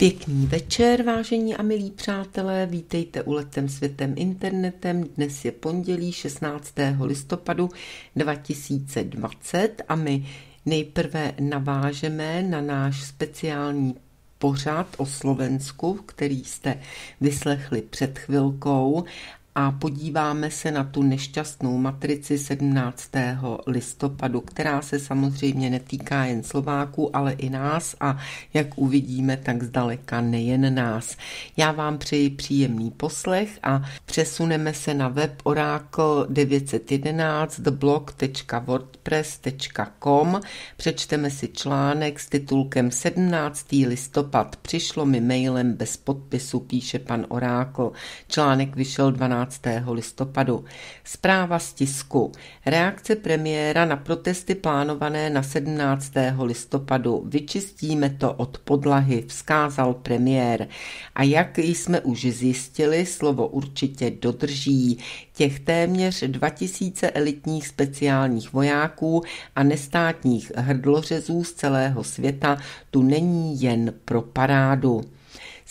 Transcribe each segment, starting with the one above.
Pěkný večer, vážení a milí přátelé, vítejte u Letem světem internetem. Dnes je pondělí 16. listopadu 2020 a my nejprve navážeme na náš speciální pořád o Slovensku, který jste vyslechli před chvilkou a podíváme se na tu nešťastnou matrici 17. listopadu, která se samozřejmě netýká jen slováku, ale i nás a jak uvidíme, tak zdaleka nejen nás. Já vám přeji příjemný poslech a přesuneme se na web orákl 911 blog.wordpress.com. Přečteme si článek s titulkem 17. listopad. Přišlo mi mailem bez podpisu, píše pan Orákl. Článek vyšel 12 13. listopadu. Zpráva z tisku. Reakce premiéra na protesty plánované na 17. listopadu. Vyčistíme to od podlahy, vzkázal premiér. A jak jsme už zjistili, slovo určitě dodrží. Těch téměř 2000 elitních speciálních vojáků a nestátních hrdlořezů z celého světa tu není jen pro parádu.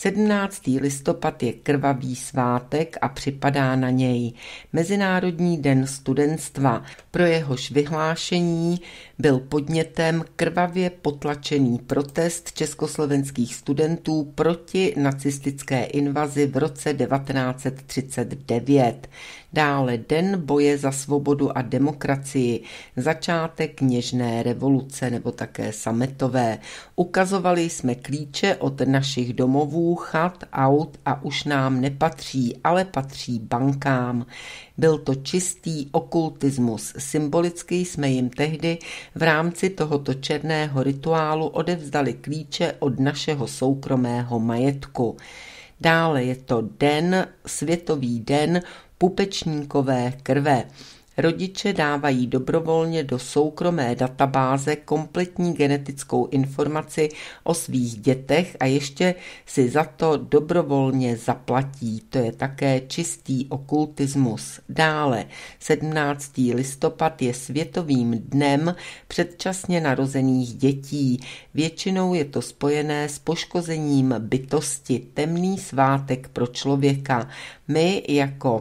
17. listopad je krvavý svátek a připadá na něj Mezinárodní den studentstva. Pro jehož vyhlášení byl podnětem krvavě potlačený protest československých studentů proti nacistické invazi v roce 1939 dále Den boje za svobodu a demokracii, začátek kněžné revoluce nebo také sametové. Ukazovali jsme klíče od našich domovů, chat, aut a už nám nepatří, ale patří bankám. Byl to čistý okultismus. Symbolicky jsme jim tehdy v rámci tohoto černého rituálu odevzdali klíče od našeho soukromého majetku. Dále je to den, světový den pupečníkové krve. Rodiče dávají dobrovolně do soukromé databáze kompletní genetickou informaci o svých dětech a ještě si za to dobrovolně zaplatí. To je také čistý okultismus. Dále 17. listopad je světovým dnem předčasně narozených dětí. Většinou je to spojené s poškozením bytosti, temný svátek pro člověka. My jako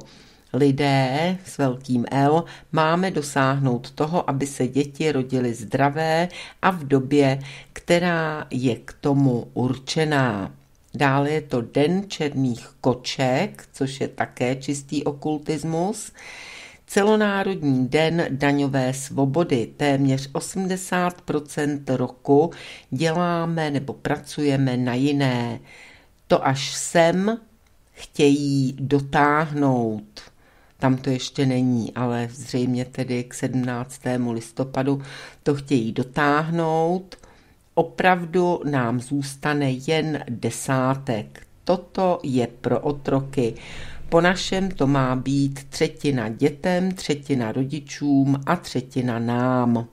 lidé s velkým L máme dosáhnout toho, aby se děti rodily zdravé a v době, která je k tomu určená. Dále je to Den černých koček, což je také čistý okultismus. Celonárodní den daňové svobody. Téměř 80 roku děláme nebo pracujeme na jiné. To až sem chtějí dotáhnout tam to ještě není, ale zřejmě tedy k 17. listopadu to chtějí dotáhnout. Opravdu nám zůstane jen desátek. Toto je pro otroky. Po našem to má být třetina dětem, třetina rodičům a třetina nám.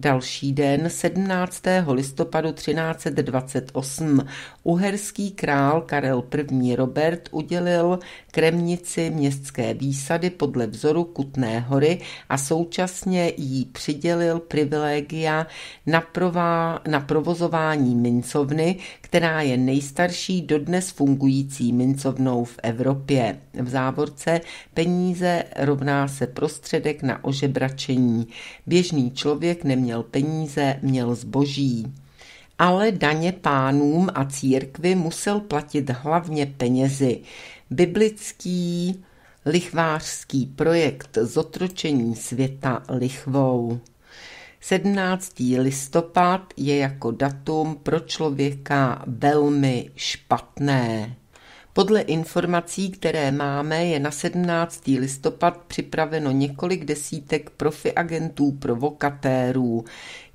Další den, 17. listopadu 1328, uherský král Karel I. Robert udělil kremnici městské výsady podle vzoru Kutné hory a současně jí přidělil privilegia na, prová, na provozování mincovny, která je nejstarší dodnes fungující mincovnou v Evropě. V závorce peníze rovná se prostředek na ožebračení. Běžný člověk neměl peníze, měl zboží ale daně pánům a církvi musel platit hlavně penězi. Biblický lichvářský projekt zotročení světa lichvou. 17. listopad je jako datum pro člověka velmi špatné. Podle informací, které máme, je na 17. listopad připraveno několik desítek profi agentů provokatérů.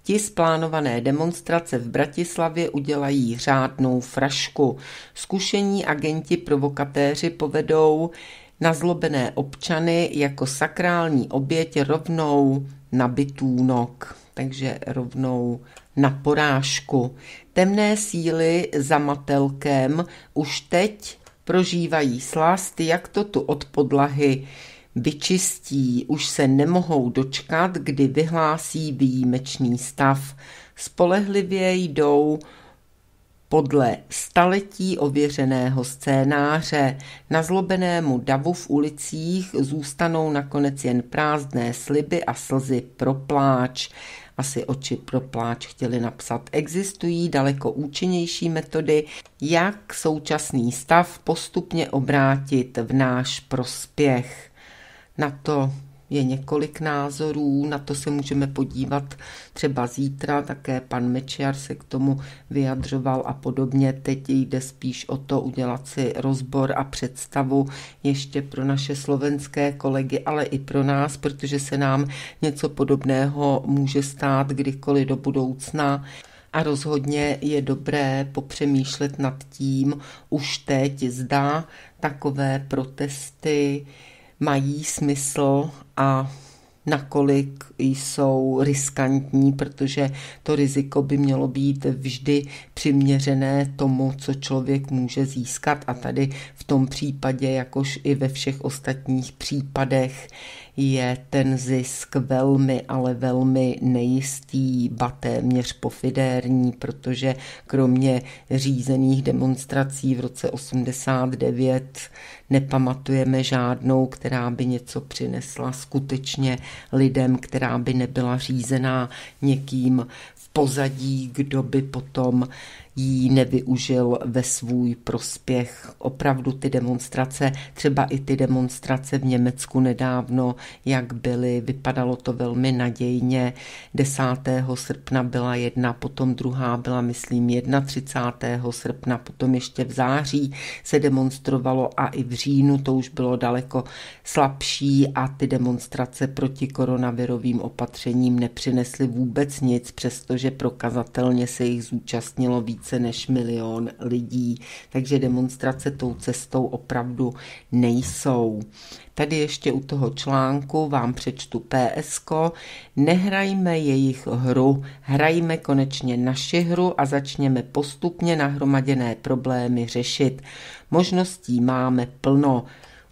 Ti z plánované demonstrace v Bratislavě udělají řádnou frašku. Zkušení agenti provokatéři povedou nazlobené občany jako sakrální oběť rovnou na bytůnok, takže rovnou na porážku. Temné síly za matelkem už teď prožívají slast, jak to tu od podlahy vyčistí. Už se nemohou dočkat, kdy vyhlásí výjimečný stav. Spolehlivě jdou podle staletí ověřeného scénáře. Na zlobenému davu v ulicích zůstanou nakonec jen prázdné sliby a slzy pro pláč. Asi oči pro pláč chtěli napsat. Existují daleko účinnější metody, jak současný stav postupně obrátit v náš prospěch. Na to je několik názorů, na to se můžeme podívat třeba zítra, také pan Mečiar se k tomu vyjadřoval a podobně. Teď jde spíš o to udělat si rozbor a představu ještě pro naše slovenské kolegy, ale i pro nás, protože se nám něco podobného může stát kdykoliv do budoucna. A rozhodně je dobré popřemýšlet nad tím už teď, zda takové protesty mají smysl a nakolik jsou riskantní, protože to riziko by mělo být vždy přiměřené tomu, co člověk může získat a tady v tom případě, jakož i ve všech ostatních případech, je ten zisk velmi, ale velmi nejistý, ba téměř pofidérní, protože kromě řízených demonstrací v roce 89 nepamatujeme žádnou, která by něco přinesla skutečně lidem, která by nebyla řízená někým v pozadí, kdo by potom ji nevyužil ve svůj prospěch. Opravdu ty demonstrace, třeba i ty demonstrace v Německu nedávno, jak byly, vypadalo to velmi nadějně. 10. srpna byla jedna, potom druhá byla, myslím, 31. srpna, potom ještě v září se demonstrovalo a i v říjnu to už bylo daleko slabší a ty demonstrace proti koronavirovým opatřením nepřinesly vůbec nic, přestože prokazatelně se jich zúčastnilo víc více než milion lidí, takže demonstrace tou cestou opravdu nejsou. Tady ještě u toho článku vám přečtu PSK. Nehrajme jejich hru, hrajme konečně naši hru a začněme postupně nahromaděné problémy řešit. Možností máme plno.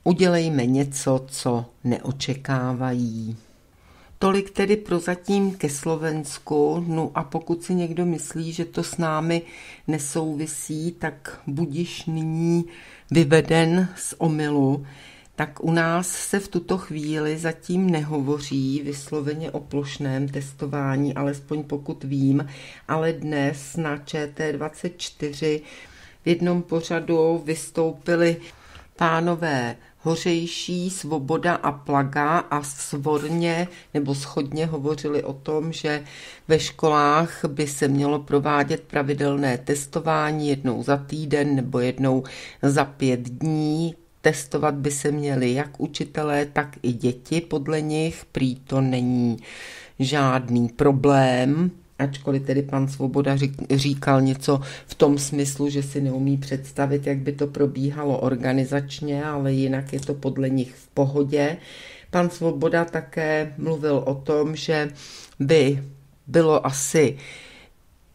Udělejme něco, co neočekávají. Tolik tedy prozatím ke Slovensku. No a pokud si někdo myslí, že to s námi nesouvisí, tak budiš nyní vyveden z omylu. Tak u nás se v tuto chvíli zatím nehovoří vysloveně o plošném testování, alespoň pokud vím, ale dnes na ČT24 v jednom pořadu vystoupili pánové hořejší svoboda a plaga a svorně nebo schodně hovořili o tom, že ve školách by se mělo provádět pravidelné testování jednou za týden nebo jednou za pět dní. Testovat by se měli jak učitelé, tak i děti podle nich. Prý to není žádný problém ačkoliv tedy pan Svoboda říkal něco v tom smyslu, že si neumí představit, jak by to probíhalo organizačně, ale jinak je to podle nich v pohodě. Pan Svoboda také mluvil o tom, že by bylo asi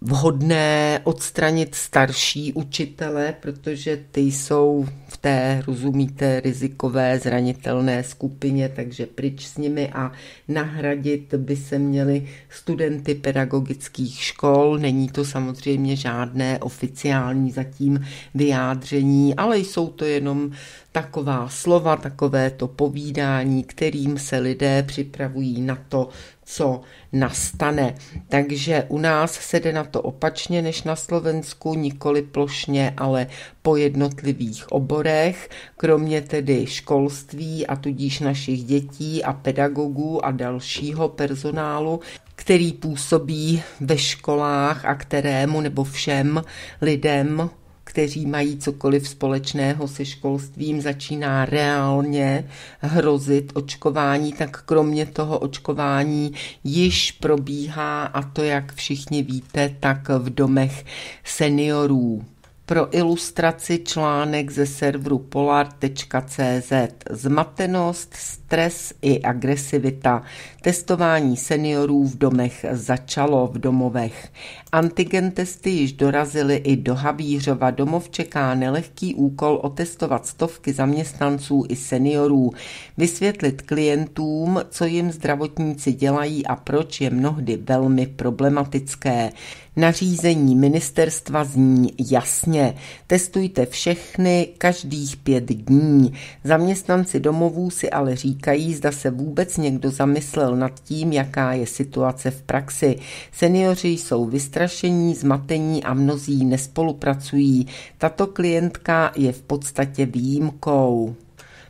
vhodné odstranit starší učitele, protože ty jsou v té, rozumíte, rizikové, zranitelné skupině, takže pryč s nimi a nahradit by se měli studenty pedagogických škol. Není to samozřejmě žádné oficiální zatím vyjádření, ale jsou to jenom taková slova, takové to povídání, kterým se lidé připravují na to, co nastane. Takže u nás se jde na to opačně než na Slovensku, nikoli plošně, ale po jednotlivých oborech, kromě tedy školství a tudíž našich dětí a pedagogů a dalšího personálu, který působí ve školách a kterému nebo všem lidem kteří mají cokoliv společného se školstvím, začíná reálně hrozit očkování, tak kromě toho očkování již probíhá, a to jak všichni víte, tak v domech seniorů. Pro ilustraci článek ze serveru polar.cz Zmatenost, stres i agresivita. Testování seniorů v domech začalo v domovech. Antigen testy již dorazily i do Havířova. Domov čeká nelehký úkol otestovat stovky zaměstnanců i seniorů, vysvětlit klientům, co jim zdravotníci dělají a proč je mnohdy velmi problematické. Nařízení ministerstva zní jasně. Testujte všechny každých pět dní. Zaměstnanci domovů si ale říkají, říkají, zda se vůbec někdo zamyslel nad tím, jaká je situace v praxi. Seniori jsou vystrašení, zmatení a mnozí nespolupracují. Tato klientka je v podstatě výjimkou.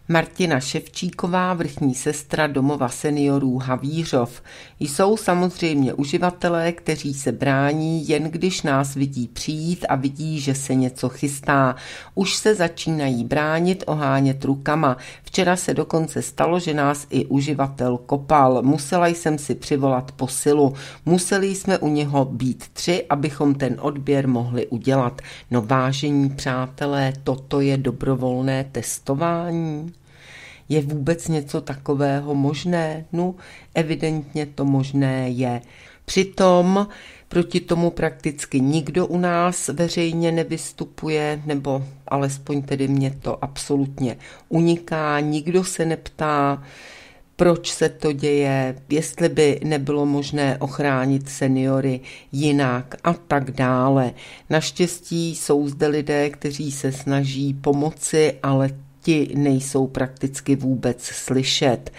Martina Ševčíková, vrchní sestra domova seniorů Havířov. Jsou samozřejmě uživatelé, kteří se brání, jen když nás vidí přijít a vidí, že se něco chystá. Už se začínají bránit, ohánět rukama. Včera se dokonce stalo, že nás i uživatel kopal. Musela jsem si přivolat posilu. Museli jsme u něho být tři, abychom ten odběr mohli udělat. No vážení přátelé, toto je dobrovolné testování. Je vůbec něco takového možné? No, evidentně to možné je. Přitom proti tomu prakticky nikdo u nás veřejně nevystupuje, nebo alespoň tedy mě to absolutně uniká. Nikdo se neptá, proč se to děje, jestli by nebylo možné ochránit seniory jinak a tak dále. Naštěstí jsou zde lidé, kteří se snaží pomoci, ale ti nejsou prakticky vůbec slyšet.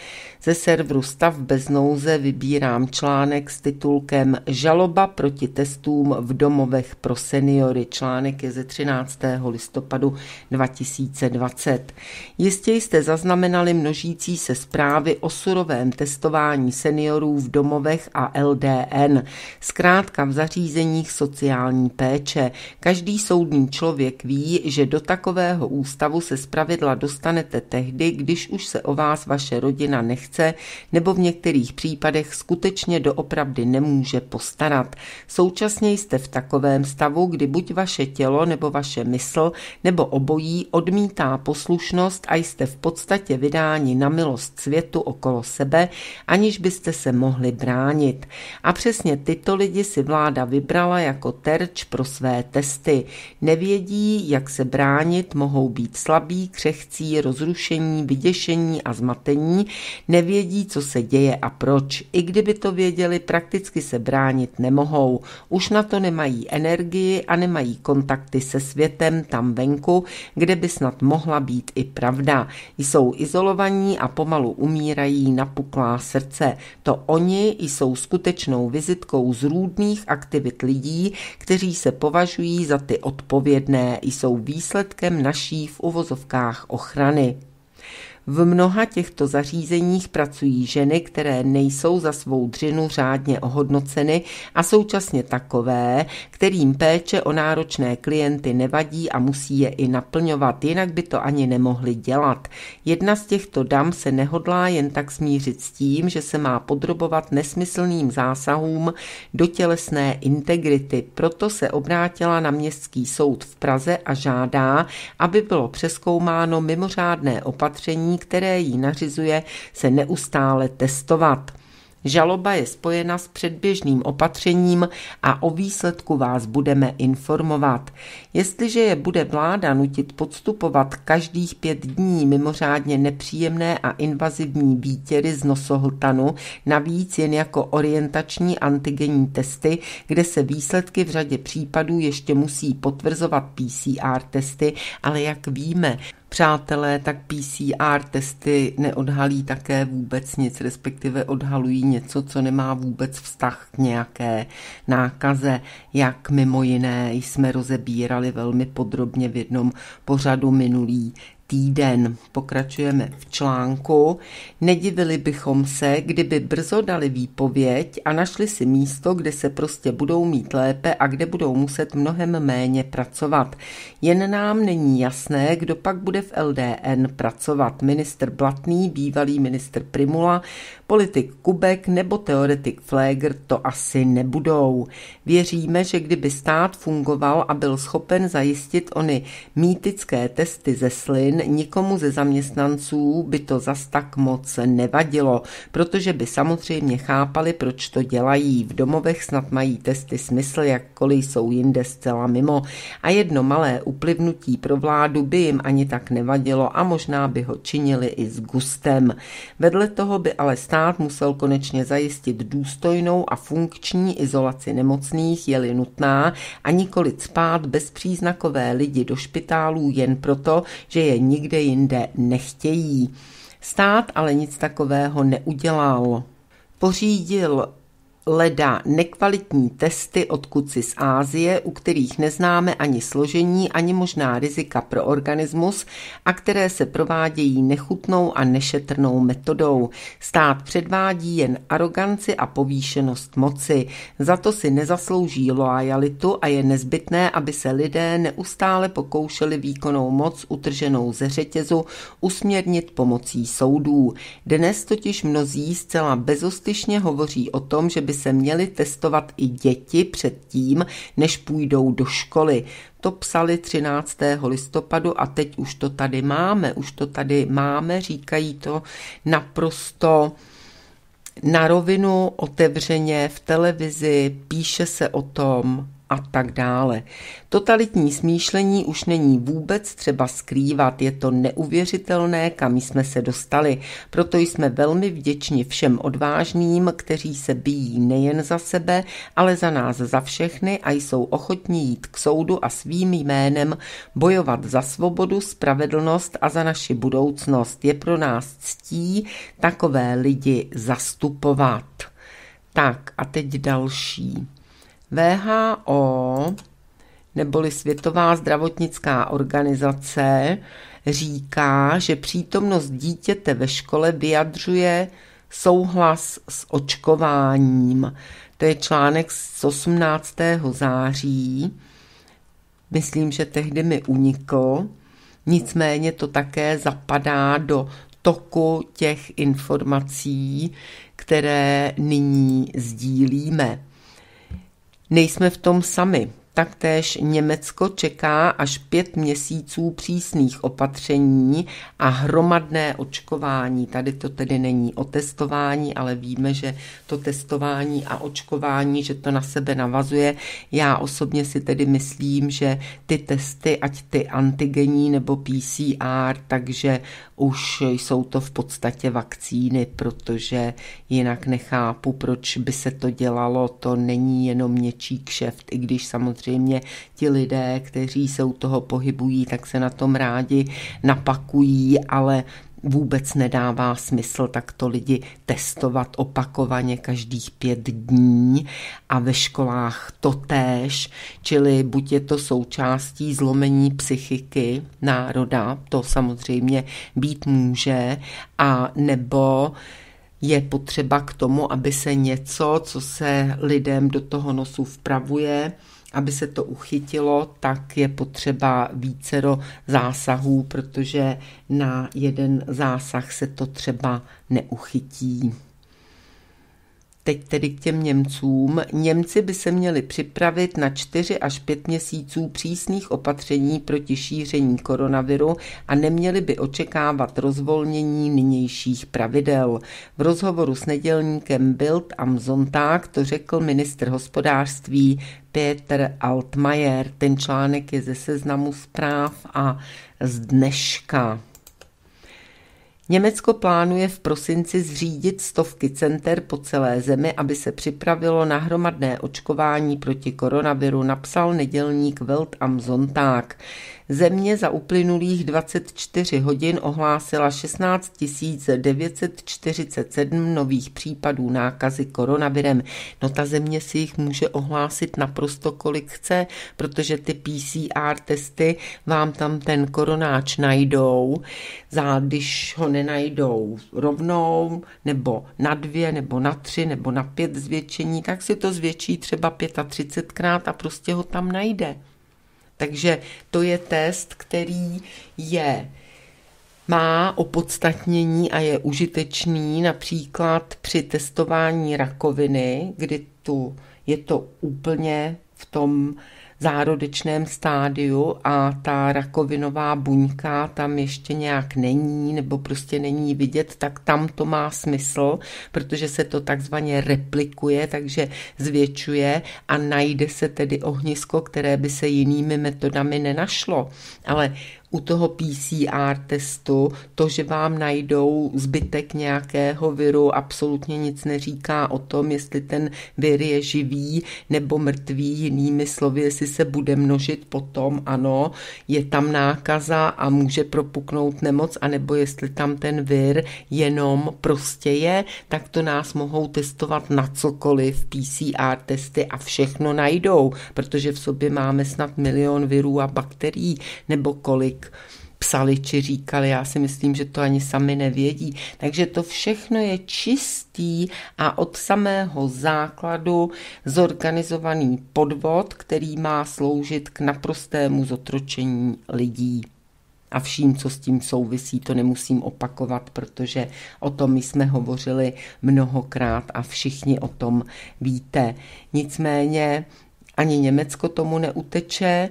Ze serveru Stav bez nouze vybírám článek s titulkem Žaloba proti testům v domovech pro seniory. Článek je ze 13. listopadu 2020. Jistě jste zaznamenali množící se zprávy o surovém testování seniorů v domovech a LDN, zkrátka v zařízeních sociální péče. Každý soudní člověk ví, že do takového ústavu se zpravidla dostanete tehdy, když už se o vás vaše rodina nechce nechce nebo v některých případech skutečně doopravdy nemůže postarat. Současně jste v takovém stavu, kdy buď vaše tělo nebo vaše mysl nebo obojí odmítá poslušnost a jste v podstatě vydáni na milost světu okolo sebe, aniž byste se mohli bránit. A přesně tyto lidi si vláda vybrala jako terč pro své testy. Nevědí, jak se bránit, mohou být slabí, křehcí, rozrušení, vyděšení a zmatení, nevědí, co se děje a proč. I kdyby to věděli, prakticky se bránit nemohou. Už na to nemají energii a nemají kontakty se světem tam venku, kde by snad mohla být i pravda. Jsou izolovaní a pomalu umírají na puklá srdce. To oni jsou skutečnou vizitkou zrůdných aktivit lidí, kteří se považují za ty odpovědné, jsou výsledkem naší v uvozovkách ochrany. V mnoha těchto zařízeních pracují ženy, které nejsou za svou dřinu řádně ohodnoceny a současně takové, kterým péče o náročné klienty nevadí a musí je i naplňovat, jinak by to ani nemohli dělat. Jedna z těchto dam se nehodlá jen tak smířit s tím, že se má podrobovat nesmyslným zásahům do tělesné integrity. Proto se obrátila na městský soud v Praze a žádá, aby bylo přeskoumáno mimořádné opatření, které jí nařizuje, se neustále testovat. Žaloba je spojena s předběžným opatřením a o výsledku vás budeme informovat. Jestliže je bude vláda nutit podstupovat každých pět dní mimořádně nepříjemné a invazivní výtěry z nosohltanu, navíc jen jako orientační antigenní testy, kde se výsledky v řadě případů ještě musí potvrzovat PCR testy, ale jak víme, Přátelé tak PCR testy neodhalí také vůbec nic, respektive odhalují něco, co nemá vůbec vztah k nějaké nákaze. Jak mimo jiné jsme rozebírali velmi podrobně v jednom pořadu minulý týden. Pokračujeme v článku. Nedivili bychom se, kdyby brzo dali výpověď a našli si místo, kde se prostě budou mít lépe a kde budou muset mnohem méně pracovat. Jen nám není jasné, kdo pak bude v LDN pracovat. Minister Blatný, bývalý minister Primula, politik Kubek nebo teoretik Fléger to asi nebudou. Věříme, že kdyby stát fungoval a byl schopen zajistit ony mýtické testy ze slin, nikomu ze zaměstnanců by to zas tak moc nevadilo, protože by samozřejmě chápali, proč to dělají. V domovech snad mají testy smysl, jakkoliv jsou jinde zcela mimo. A jedno malé uplivnutí pro vládu by jim ani tak nevadilo a možná by ho činili i s gustem. Vedle toho by ale stát musel konečně zajistit důstojnou a funkční izolaci nemocných, je-li nutná, a nikoli spát bezpříznakové lidi do špitálů jen proto, že je nikde jinde nechtějí. Stát ale nic takového neudělal. Pořídil leda nekvalitní testy odkud z Ázie, u kterých neznáme ani složení, ani možná rizika pro organismus a které se provádějí nechutnou a nešetrnou metodou. Stát předvádí jen aroganci a povýšenost moci. Za to si nezaslouží loajalitu a je nezbytné, aby se lidé neustále pokoušeli výkonnou moc utrženou ze řetězu usměrnit pomocí soudů. Dnes totiž mnozí zcela bezostyšně hovoří o tom, že by se měly testovat i děti před tím, než půjdou do školy. To psali 13. listopadu a teď už to tady máme, už to tady máme, říkají to naprosto na rovinu, otevřeně, v televizi, píše se o tom, a tak dále. Totalitní smýšlení už není vůbec třeba skrývat, je to neuvěřitelné, kam jsme se dostali. Proto jsme velmi vděční všem odvážným, kteří se bijí nejen za sebe, ale za nás za všechny a jsou ochotní jít k soudu a svým jménem bojovat za svobodu, spravedlnost a za naši budoucnost. Je pro nás ctí takové lidi zastupovat. Tak a teď další. VHO neboli Světová zdravotnická organizace říká, že přítomnost dítěte ve škole vyjadřuje souhlas s očkováním. To je článek z 18. září. Myslím, že tehdy mi unikl. Nicméně to také zapadá do toku těch informací, které nyní sdílíme nejsme v tom sami. Taktéž Německo čeká až pět měsíců přísných opatření a hromadné očkování. Tady to tedy není o testování, ale víme, že to testování a očkování, že to na sebe navazuje. Já osobně si tedy myslím, že ty testy, ať ty antigenní nebo PCR, takže už jsou to v podstatě vakcíny, protože jinak nechápu, proč by se to dělalo. To není jenom něčí kšeft, i když samozřejmě samozřejmě ti lidé, kteří se u toho pohybují, tak se na tom rádi napakují, ale vůbec nedává smysl takto lidi testovat opakovaně každých pět dní a ve školách to též, čili buď je to součástí zlomení psychiky národa, to samozřejmě být může, a nebo je potřeba k tomu, aby se něco, co se lidem do toho nosu vpravuje, aby se to uchytilo, tak je potřeba více do zásahů, protože na jeden zásah se to třeba neuchytí. Teď tedy k těm Němcům. Němci by se měli připravit na 4 až 5 měsíců přísných opatření proti šíření koronaviru a neměli by očekávat rozvolnění nynějších pravidel. V rozhovoru s nedělníkem Bild am Sonntag to řekl ministr hospodářství Peter Altmaier. Ten článek je ze seznamu zpráv a z dneška. Německo plánuje v prosinci zřídit stovky center po celé zemi, aby se připravilo na hromadné očkování proti koronaviru, napsal nedělník Welt am Sonntag. Země za uplynulých 24 hodin ohlásila 16 947 nových případů nákazy koronavirem. No ta země si jich může ohlásit naprosto kolik chce, protože ty PCR testy vám tam ten koronáč najdou. Za když ho nenajdou rovnou, nebo na dvě, nebo na tři, nebo na pět zvětšení, tak si to zvětší třeba 35krát a prostě ho tam najde. Takže to je test, který je má opodstatnění a je užitečný například při testování rakoviny, kdy tu je to úplně v tom zárodečném stádiu a ta rakovinová buňka tam ještě nějak není nebo prostě není vidět, tak tam to má smysl, protože se to takzvaně replikuje, takže zvětšuje a najde se tedy ohnisko, které by se jinými metodami nenašlo. Ale u toho PCR testu to, že vám najdou zbytek nějakého viru, absolutně nic neříká o tom, jestli ten vir je živý nebo mrtvý, jinými slovy, jestli se bude množit potom, ano, je tam nákaza a může propuknout nemoc, anebo jestli tam ten vir jenom prostě je, tak to nás mohou testovat na cokoliv PCR testy a všechno najdou, protože v sobě máme snad milion virů a bakterií nebo kolik tolik psali či říkali, já si myslím, že to ani sami nevědí. Takže to všechno je čistý a od samého základu zorganizovaný podvod, který má sloužit k naprostému zotročení lidí. A vším, co s tím souvisí, to nemusím opakovat, protože o tom my jsme hovořili mnohokrát a všichni o tom víte. Nicméně ani Německo tomu neuteče.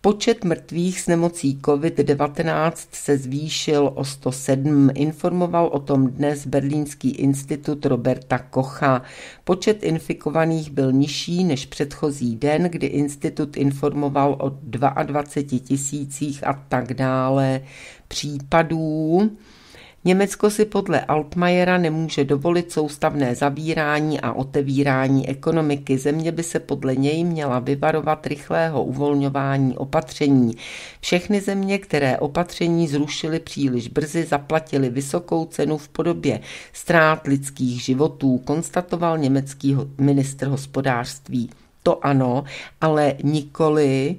Počet mrtvých s nemocí COVID-19 se zvýšil o 107, informoval o tom dnes Berlínský institut Roberta Kocha. Počet infikovaných byl nižší než předchozí den, kdy institut informoval o 22 tisících a tak dále případů. Německo si podle Altmajera nemůže dovolit soustavné zavírání a otevírání ekonomiky. Země by se podle něj měla vyvarovat rychlého uvolňování opatření. Všechny země, které opatření zrušily příliš brzy, zaplatily vysokou cenu v podobě ztrát lidských životů, konstatoval německý ministr hospodářství. To ano, ale nikoli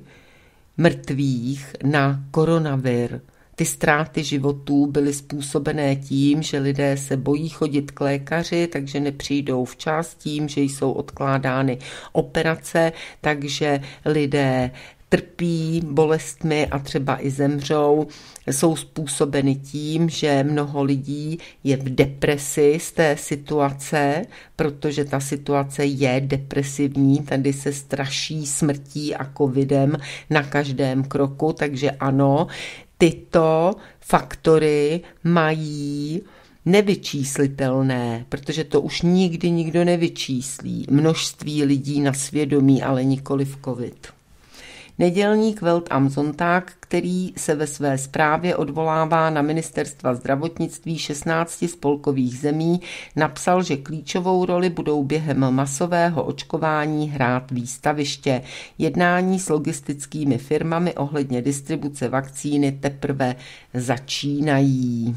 mrtvých na koronavir. Ty ztráty životů byly způsobené tím, že lidé se bojí chodit k lékaři, takže nepřijdou včas tím, že jsou odkládány operace, takže lidé trpí bolestmi a třeba i zemřou, jsou způsobeny tím, že mnoho lidí je v depresi z té situace, protože ta situace je depresivní, tady se straší smrtí a covidem na každém kroku, takže ano, tyto faktory mají nevyčíslitelné, protože to už nikdy nikdo nevyčíslí. Množství lidí na svědomí, ale nikoli v COVID. Nedělník Welt am Sonntag, který se ve své zprávě odvolává na ministerstva zdravotnictví 16 spolkových zemí, napsal, že klíčovou roli budou během masového očkování hrát výstaviště. Jednání s logistickými firmami ohledně distribuce vakcíny teprve začínají.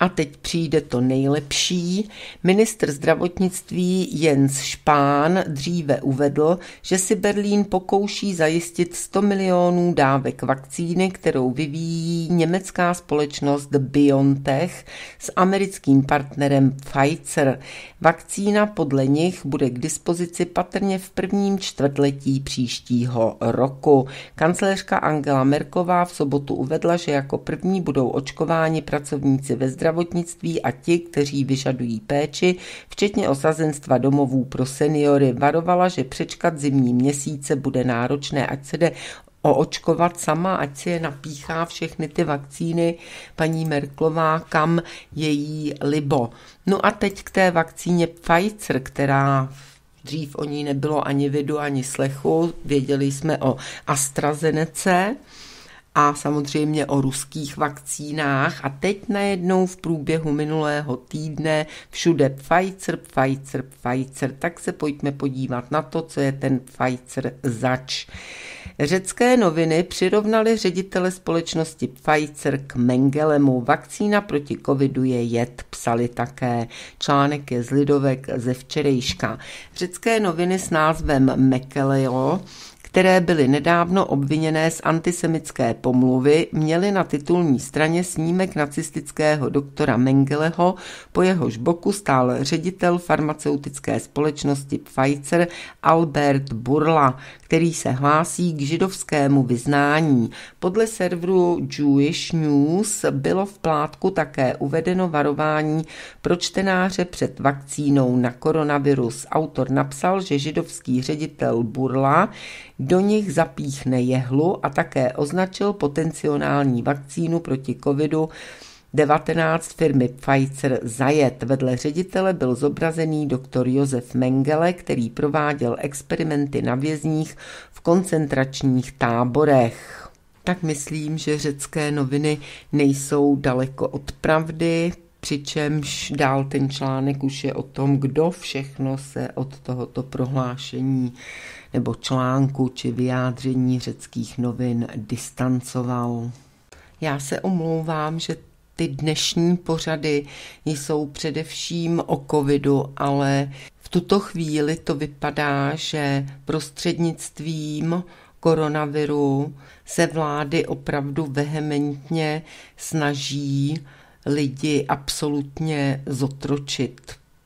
A teď přijde to nejlepší. Ministr zdravotnictví Jens Špán dříve uvedl, že si Berlín pokouší zajistit 100 milionů dávek vakcíny, kterou vyvíjí německá společnost BioNTech s americkým partnerem Pfizer. Vakcína podle nich bude k dispozici patrně v prvním čtvrtletí příštího roku. Kancléřka Angela Merková v sobotu uvedla, že jako první budou očkováni pracovníci ve zdravotnictví zdravotnictví a ti, kteří vyžadují péči, včetně osazenstva domovů pro seniory, varovala, že přečkat zimní měsíce bude náročné, ať se jde očkovat sama, ať si je napíchá všechny ty vakcíny paní Merklová, kam její libo. No a teď k té vakcíně Pfizer, která dřív o ní nebylo ani vidu, ani slechu, věděli jsme o AstraZeneca, a samozřejmě o ruských vakcínách. A teď najednou v průběhu minulého týdne všude Pfizer, Pfizer, Pfizer. Tak se pojďme podívat na to, co je ten Pfizer zač. Řecké noviny přirovnaly ředitele společnosti Pfizer k Mengelemu. Vakcína proti covidu je jed, psali také. Článek je z Lidovek ze včerejška. Řecké noviny s názvem Mekeleo které byly nedávno obviněné z antisemické pomluvy, měly na titulní straně snímek nacistického doktora Mengeleho, po jehož boku stál ředitel farmaceutické společnosti Pfizer Albert Burla, který se hlásí k židovskému vyznání. Podle serveru Jewish News bylo v plátku také uvedeno varování pro čtenáře před vakcínou na koronavirus. Autor napsal, že židovský ředitel Burla do nich zapíchne jehlu a také označil potenciální vakcínu proti covidu 19 firmy Pfizer Zajet. Vedle ředitele byl zobrazený doktor Josef Mengele, který prováděl experimenty na vězních v koncentračních táborech. Tak myslím, že řecké noviny nejsou daleko od pravdy. Přičemž dál ten článek už je o tom, kdo všechno se od tohoto prohlášení nebo článku či vyjádření řeckých novin distancoval. Já se omlouvám, že ty dnešní pořady jsou především o covidu, ale v tuto chvíli to vypadá, že prostřednictvím koronaviru se vlády opravdu vehementně snaží lidi absolutně zotročit,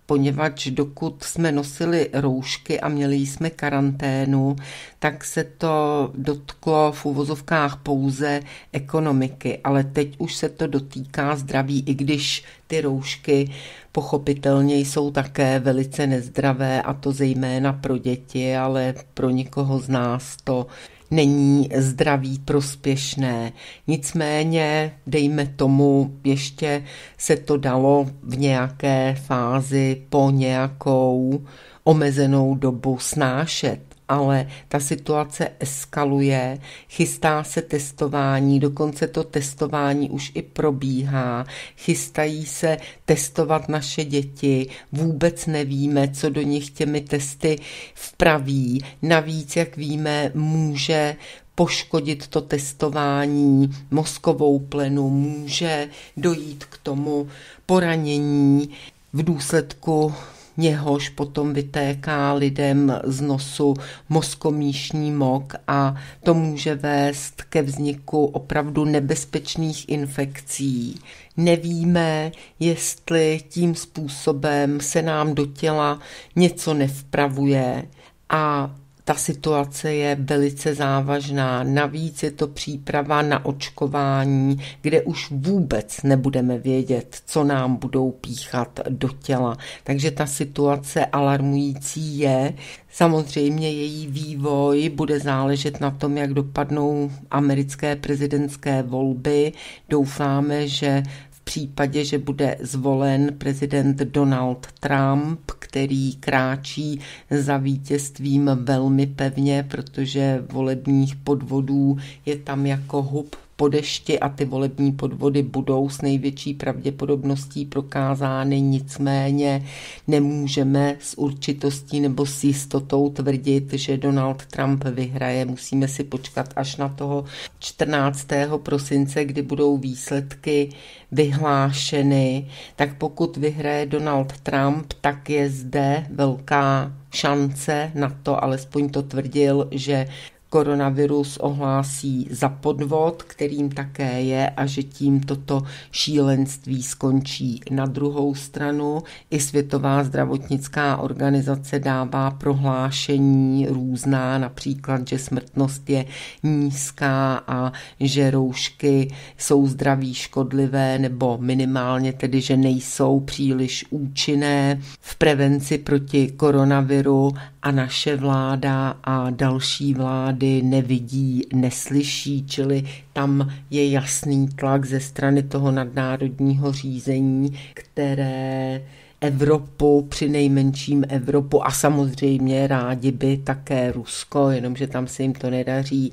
poněvadž dokud jsme nosili roušky a měli jsme karanténu, tak se to dotklo v uvozovkách pouze ekonomiky, ale teď už se to dotýká zdraví, i když ty roušky pochopitelně jsou také velice nezdravé a to zejména pro děti, ale pro nikoho z nás to není zdraví prospěšné. Nicméně, dejme tomu, ještě se to dalo v nějaké fázi po nějakou omezenou dobu snášet ale ta situace eskaluje, chystá se testování, dokonce to testování už i probíhá, chystají se testovat naše děti, vůbec nevíme, co do nich těmi testy vpraví. Navíc, jak víme, může poškodit to testování mozkovou plenu, může dojít k tomu poranění v důsledku něhož potom vytéká lidem z nosu mozkomíšní mok a to může vést ke vzniku opravdu nebezpečných infekcí. Nevíme, jestli tím způsobem se nám do těla něco nevpravuje a ta situace je velice závažná. Navíc je to příprava na očkování, kde už vůbec nebudeme vědět, co nám budou píchat do těla. Takže ta situace alarmující je. Samozřejmě její vývoj bude záležet na tom, jak dopadnou americké prezidentské volby. Doufáme, že případě, že bude zvolen prezident Donald Trump, který kráčí za vítězstvím velmi pevně, protože volebních podvodů je tam jako hub po dešti a ty volební podvody budou s největší pravděpodobností prokázány, nicméně nemůžeme s určitostí nebo s jistotou tvrdit, že Donald Trump vyhraje. Musíme si počkat až na toho 14. prosince, kdy budou výsledky vyhlášeny. Tak pokud vyhraje Donald Trump, tak je zde velká šance na to, alespoň to tvrdil, že koronavirus ohlásí za podvod, kterým také je a že tím toto šílenství skončí. Na druhou stranu i Světová zdravotnická organizace dává prohlášení různá, například, že smrtnost je nízká a že roušky jsou zdraví škodlivé nebo minimálně tedy, že nejsou příliš účinné v prevenci proti koronaviru a naše vláda a další vlády nevidí, neslyší, čili tam je jasný tlak ze strany toho nadnárodního řízení, které Evropu, při nejmenším Evropu a samozřejmě rádi by také Rusko, jenomže tam se jim to nedaří,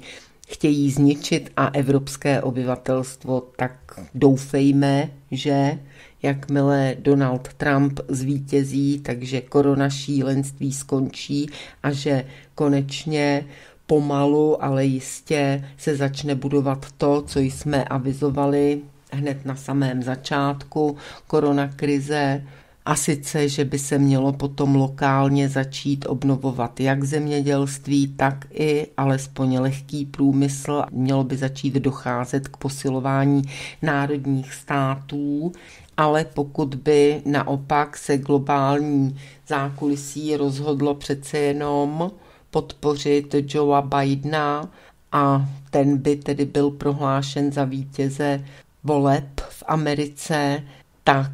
chtějí zničit a evropské obyvatelstvo, tak doufejme, že jakmile Donald Trump zvítězí, takže korona šílenství skončí a že konečně pomalu, ale jistě se začne budovat to, co jsme avizovali hned na samém začátku koronakrize, krize a sice, že by se mělo potom lokálně začít obnovovat jak zemědělství, tak i alespoň lehký průmysl. Mělo by začít docházet k posilování národních států, ale pokud by naopak se globální zákulisí rozhodlo přece jenom podpořit Joea Bidena a ten by tedy byl prohlášen za vítěze voleb v Americe, tak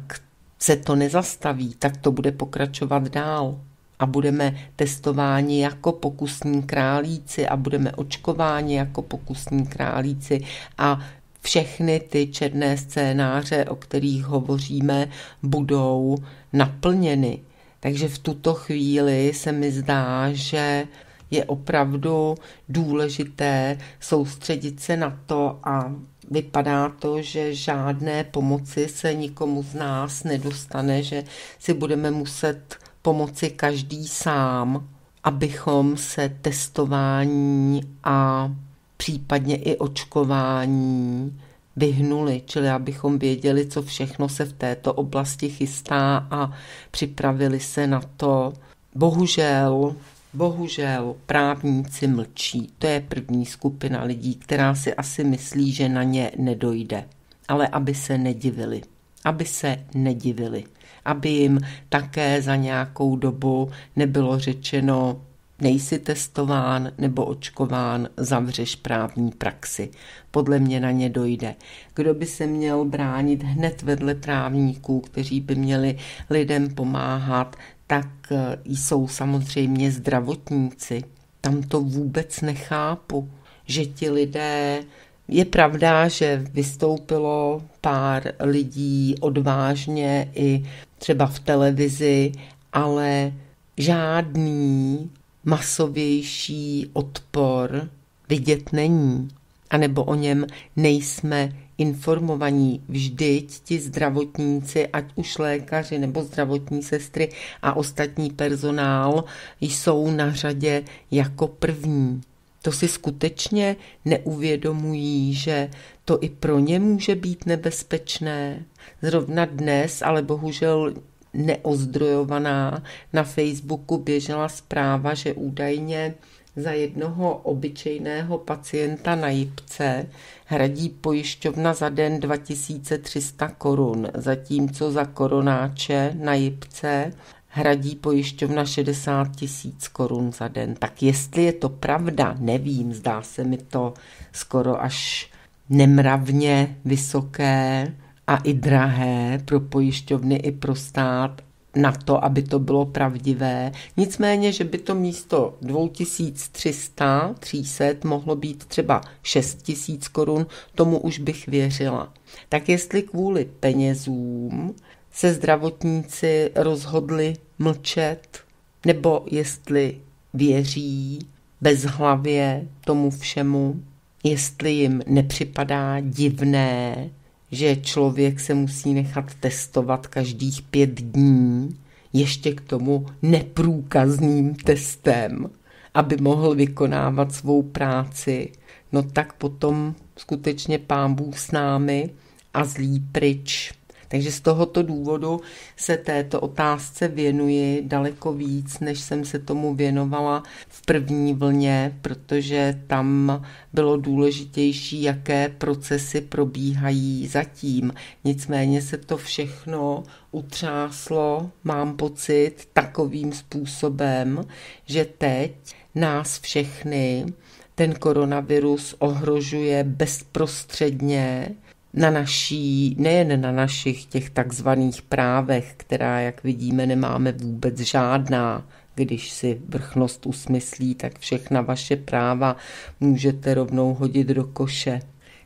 se to nezastaví, tak to bude pokračovat dál a budeme testováni jako pokusní králíci a budeme očkováni jako pokusní králíci a všechny ty černé scénáře, o kterých hovoříme, budou naplněny. Takže v tuto chvíli se mi zdá, že je opravdu důležité soustředit se na to a vypadá to, že žádné pomoci se nikomu z nás nedostane, že si budeme muset pomoci každý sám, abychom se testování a případně i očkování vyhnuli, čili abychom věděli, co všechno se v této oblasti chystá a připravili se na to. Bohužel Bohužel právníci mlčí. To je první skupina lidí, která si asi myslí, že na ně nedojde. Ale aby se nedivili. Aby se nedivili. Aby jim také za nějakou dobu nebylo řečeno, nejsi testován nebo očkován, zavřeš právní praxi. Podle mě na ně dojde. Kdo by se měl bránit hned vedle právníků, kteří by měli lidem pomáhat tak eh, jsou samozřejmě zdravotníci. Tam to vůbec nechápu, že ti lidé je pravda, že vystoupilo pár lidí odvážně i třeba v televizi, ale žádný masovější odpor vidět není, a nebo o něm nejsme informovaní. Vždyť ti zdravotníci, ať už lékaři nebo zdravotní sestry a ostatní personál jsou na řadě jako první. To si skutečně neuvědomují, že to i pro ně může být nebezpečné. Zrovna dnes, ale bohužel neozdrojovaná, na Facebooku běžela zpráva, že údajně za jednoho obyčejného pacienta na jipce hradí pojišťovna za den 2300 korun, zatímco za koronáče na jipce hradí pojišťovna 60 tisíc korun za den. Tak jestli je to pravda, nevím, zdá se mi to skoro až nemravně vysoké a i drahé pro pojišťovny i pro stát, na to, aby to bylo pravdivé. Nicméně, že by to místo 2300, 300 mohlo být třeba 6000 korun, tomu už bych věřila. Tak jestli kvůli penězům se zdravotníci rozhodli mlčet, nebo jestli věří bezhlavě tomu všemu, jestli jim nepřipadá divné, že člověk se musí nechat testovat každých pět dní, ještě k tomu neprůkazným testem, aby mohl vykonávat svou práci, no tak potom skutečně pán Bůh s námi a zlý pryč. Takže z tohoto důvodu se této otázce věnuji daleko víc, než jsem se tomu věnovala v první vlně, protože tam bylo důležitější, jaké procesy probíhají zatím. Nicméně se to všechno utřáslo, mám pocit, takovým způsobem, že teď nás všechny ten koronavirus ohrožuje bezprostředně na naší, nejen na našich těch takzvaných právech, která, jak vidíme, nemáme vůbec žádná. Když si vrchnost usmyslí, tak všechna vaše práva můžete rovnou hodit do koše.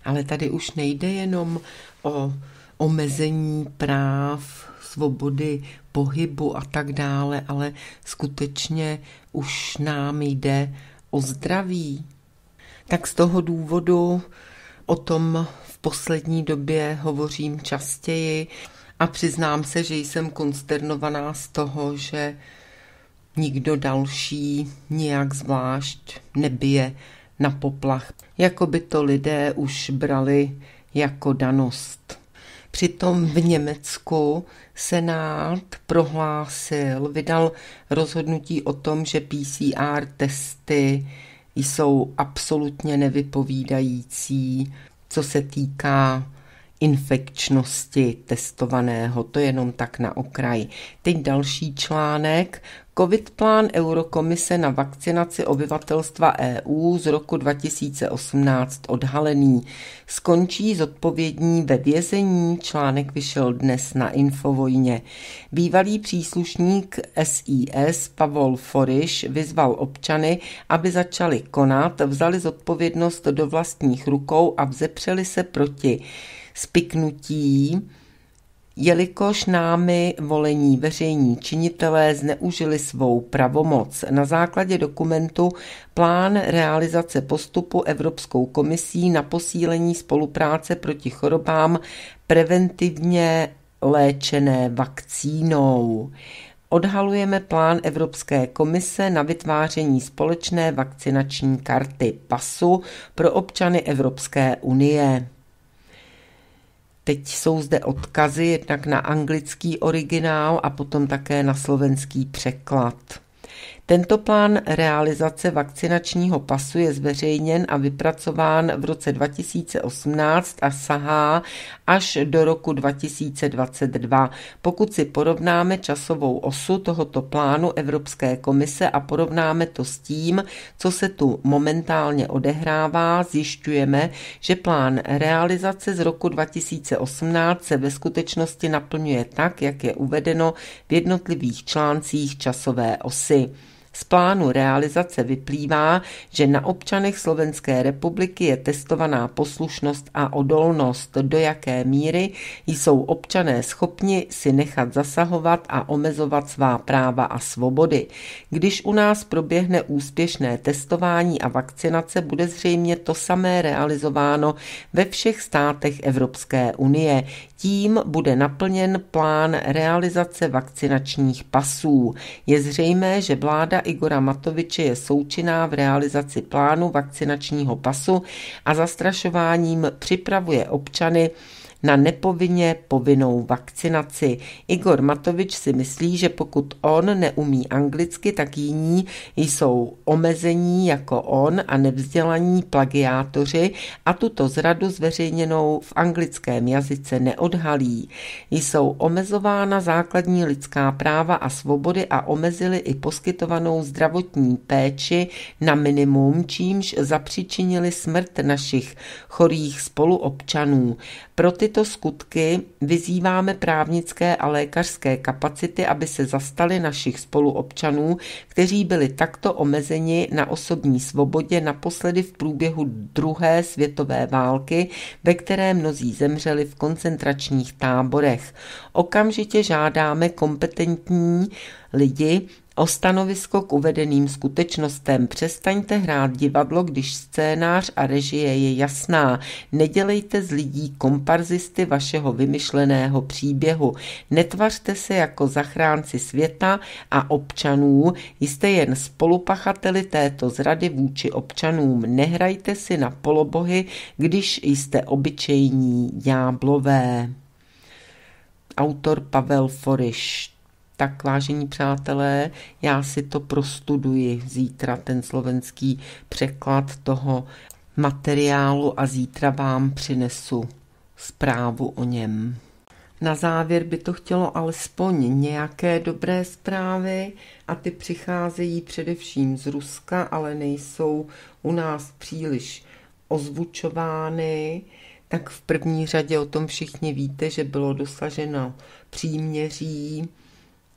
Ale tady už nejde jenom o omezení práv, svobody pohybu a tak dále, ale skutečně už nám jde o zdraví. Tak z toho důvodu o tom poslední době hovořím častěji a přiznám se, že jsem konsternovaná z toho, že nikdo další nijak zvlášť nebije na poplach, jako by to lidé už brali jako danost. Přitom v Německu Senát prohlásil, vydal rozhodnutí o tom, že PCR testy jsou absolutně nevypovídající co se týká infekčnosti testovaného, to jenom tak na okraji. Teď další článek, Covid plán Eurokomise na vakcinaci obyvatelstva EU z roku 2018 odhalený. Skončí zodpovědní ve vězení, článek vyšel dnes na Infovojně. Bývalý příslušník SIS Pavol Foriš vyzval občany, aby začali konat, vzali zodpovědnost do vlastních rukou a vzepřeli se proti spiknutí Jelikož námi volení veřejní činitelé zneužili svou pravomoc na základě dokumentu Plán realizace postupu Evropskou komisí na posílení spolupráce proti chorobám preventivně léčené vakcínou. Odhalujeme plán Evropské komise na vytváření společné vakcinační karty PASu pro občany Evropské unie. Teď jsou zde odkazy jednak na anglický originál a potom také na slovenský překlad. Tento plán realizace vakcinačního pasu je zveřejněn a vypracován v roce 2018 a sahá až do roku 2022. Pokud si porovnáme časovou osu tohoto plánu Evropské komise a porovnáme to s tím, co se tu momentálně odehrává, zjišťujeme, že plán realizace z roku 2018 se ve skutečnosti naplňuje tak, jak je uvedeno v jednotlivých článcích časové osy. Z plánu realizace vyplývá, že na občanech Slovenské republiky je testovaná poslušnost a odolnost, do jaké míry jsou občané schopni si nechat zasahovat a omezovat svá práva a svobody. Když u nás proběhne úspěšné testování a vakcinace, bude zřejmě to samé realizováno ve všech státech Evropské unie. Tím bude naplněn plán realizace vakcinačních pasů. Je zřejmé, že vláda Igora Matoviče je součinná v realizaci plánu vakcinačního pasu a zastrašováním připravuje občany na nepovinně povinnou vakcinaci. Igor Matovič si myslí, že pokud on neumí anglicky, tak jiní jsou omezení jako on a nevzdělaní plagiátoři a tuto zradu zveřejněnou v anglickém jazyce neodhalí. Jsou omezována základní lidská práva a svobody a omezili i poskytovanou zdravotní péči na minimum, čímž zapříčinili smrt našich chorých spoluobčanů. Pro ty tyto skutky vyzýváme právnické a lékařské kapacity, aby se zastali našich spoluobčanů, kteří byli takto omezeni na osobní svobodě naposledy v průběhu druhé světové války, ve které mnozí zemřeli v koncentračních táborech. Okamžitě žádáme kompetentní lidi, O stanovisko k uvedeným skutečnostem přestaňte hrát divadlo, když scénář a režie je jasná. Nedělejte z lidí komparzisty vašeho vymyšleného příběhu. Netvařte se jako zachránci světa a občanů, jste jen spolupachateli této zrady vůči občanům. Nehrajte si na polobohy, když jste obyčejní ďáblové. Autor Pavel Foriš tak vážení přátelé, já si to prostuduji zítra, ten slovenský překlad toho materiálu a zítra vám přinesu zprávu o něm. Na závěr by to chtělo alespoň nějaké dobré zprávy a ty přicházejí především z Ruska, ale nejsou u nás příliš ozvučovány. Tak v první řadě o tom všichni víte, že bylo dosaženo příměří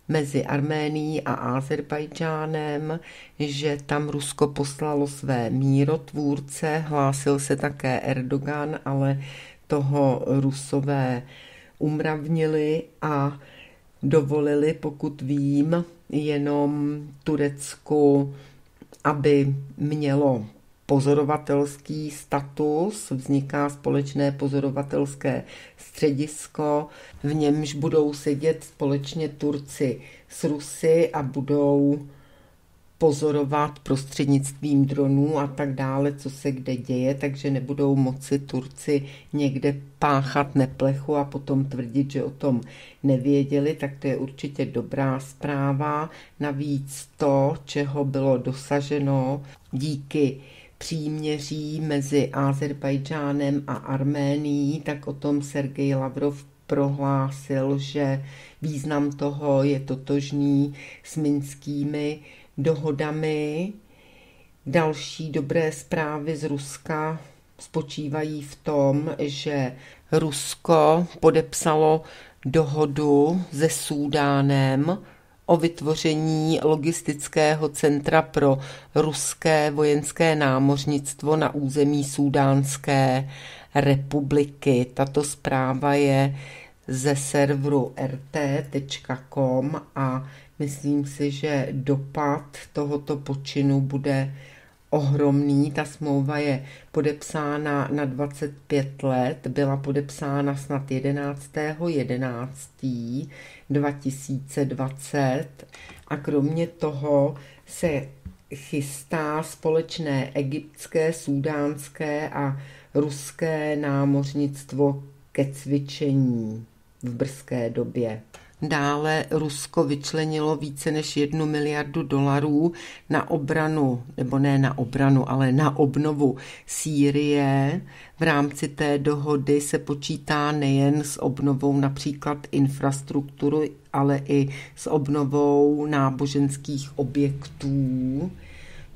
mezi Arménií a Azerbajdžánem, že tam Rusko poslalo své mírotvůrce, hlásil se také Erdogan, ale toho Rusové umravnili a dovolili, pokud vím, jenom Turecku, aby mělo pozorovatelský status, vzniká společné pozorovatelské středisko, v němž budou sedět společně Turci s Rusy a budou pozorovat prostřednictvím dronů a tak dále, co se kde děje, takže nebudou moci Turci někde páchat neplechu a potom tvrdit, že o tom nevěděli, tak to je určitě dobrá zpráva. Navíc to, čeho bylo dosaženo díky příměří mezi Azerbajdžánem a Arménií, tak o tom Sergej Lavrov prohlásil, že význam toho je totožný s minskými dohodami. Další dobré zprávy z Ruska spočívají v tom, že Rusko podepsalo dohodu se Súdánem, o vytvoření logistického centra pro ruské vojenské námořnictvo na území Súdánské republiky. Tato zpráva je ze serveru rt.com er a myslím si, že dopad tohoto počinu bude ohromný. Ta smlouva je podepsána na 25 let, byla podepsána snad 11. 11. 2020 a kromě toho se chystá společné egyptské, sudánské a ruské námořnictvo ke cvičení v brzké době. Dále Rusko vyčlenilo více než jednu miliardu dolarů na obranu, nebo ne na obranu, ale na obnovu Sýrie. V rámci té dohody se počítá nejen s obnovou například infrastruktury, ale i s obnovou náboženských objektů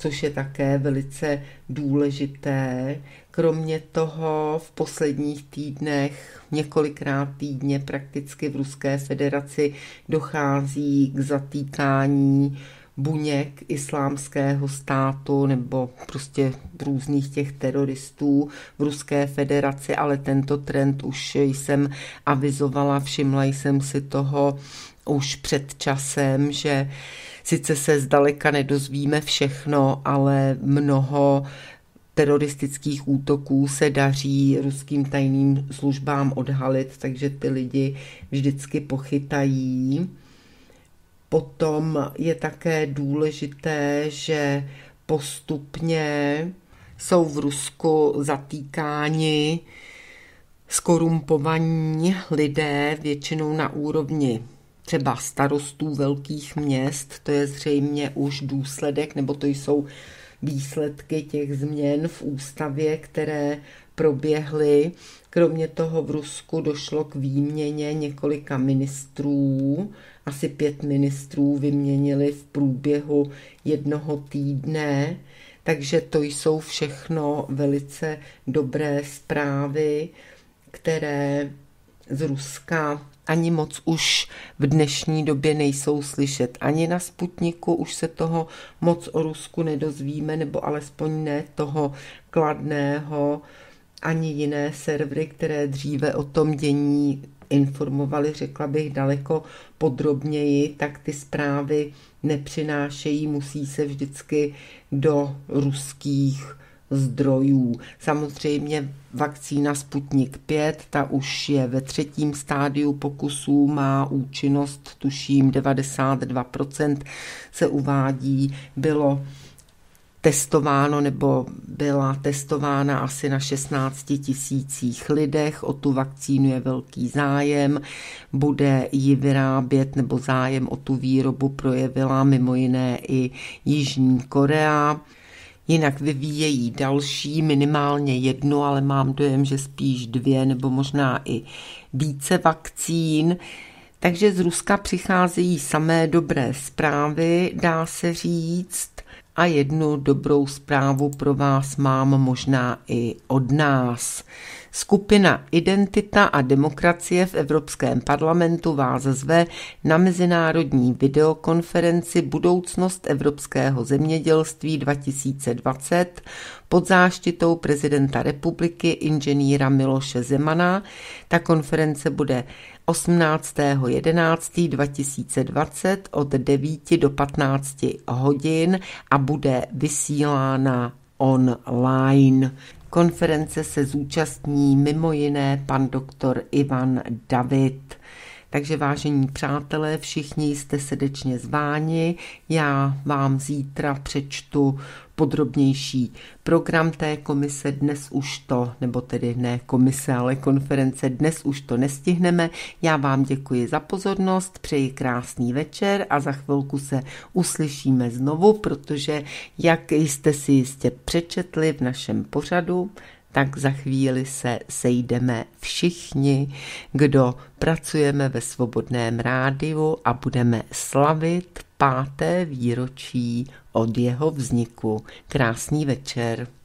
což je také velice důležité. Kromě toho v posledních týdnech, několikrát týdně prakticky v Ruské federaci dochází k zatýkání buněk islámského státu nebo prostě různých těch teroristů v Ruské federaci, ale tento trend už jsem avizovala, všimla jsem si toho už před časem, že sice se zdaleka nedozvíme všechno, ale mnoho teroristických útoků se daří ruským tajným službám odhalit, takže ty lidi vždycky pochytají. Potom je také důležité, že postupně jsou v Rusku zatýkáni skorumpovaní lidé většinou na úrovni třeba starostů velkých měst, to je zřejmě už důsledek, nebo to jsou výsledky těch změn v ústavě, které proběhly. Kromě toho v Rusku došlo k výměně několika ministrů. Asi pět ministrů vyměnili v průběhu jednoho týdne. Takže to jsou všechno velice dobré zprávy, které z Ruska ani moc už v dnešní době nejsou slyšet. Ani na Sputniku už se toho moc o Rusku nedozvíme, nebo alespoň ne toho kladného, ani jiné servery, které dříve o tom dění informovali, řekla bych, daleko podrobněji, tak ty zprávy nepřinášejí, musí se vždycky do ruských zdrojů. Samozřejmě vakcína Sputnik 5, ta už je ve třetím stádiu pokusů, má účinnost tuším 92%, se uvádí, bylo testováno nebo byla testována asi na 16 tisících lidech. O tu vakcínu je velký zájem. Bude ji vyrábět nebo zájem o tu výrobu projevila mimo jiné i Jižní Korea jinak vyvíjejí další, minimálně jednu, ale mám dojem, že spíš dvě nebo možná i více vakcín. Takže z Ruska přicházejí samé dobré zprávy, dá se říct a jednu dobrou zprávu pro vás mám možná i od nás. Skupina Identita a demokracie v Evropském parlamentu vás zve na mezinárodní videokonferenci Budoucnost evropského zemědělství 2020 pod záštitou prezidenta republiky inženýra Miloše Zemana. Ta konference bude 18.11.2020 od 9 do 15 hodin a bude vysílána online. Konference se zúčastní mimo jiné pan doktor Ivan David. Takže vážení přátelé, všichni jste srdečně zváni. Já vám zítra přečtu podrobnější program té komise. Dnes už to, nebo tedy ne komise, ale konference, dnes už to nestihneme. Já vám děkuji za pozornost, přeji krásný večer a za chvilku se uslyšíme znovu, protože jak jste si jistě přečetli v našem pořadu, tak za chvíli se sejdeme všichni, kdo pracujeme ve svobodném rádiu a budeme slavit páté výročí od jeho vzniku. Krásný večer.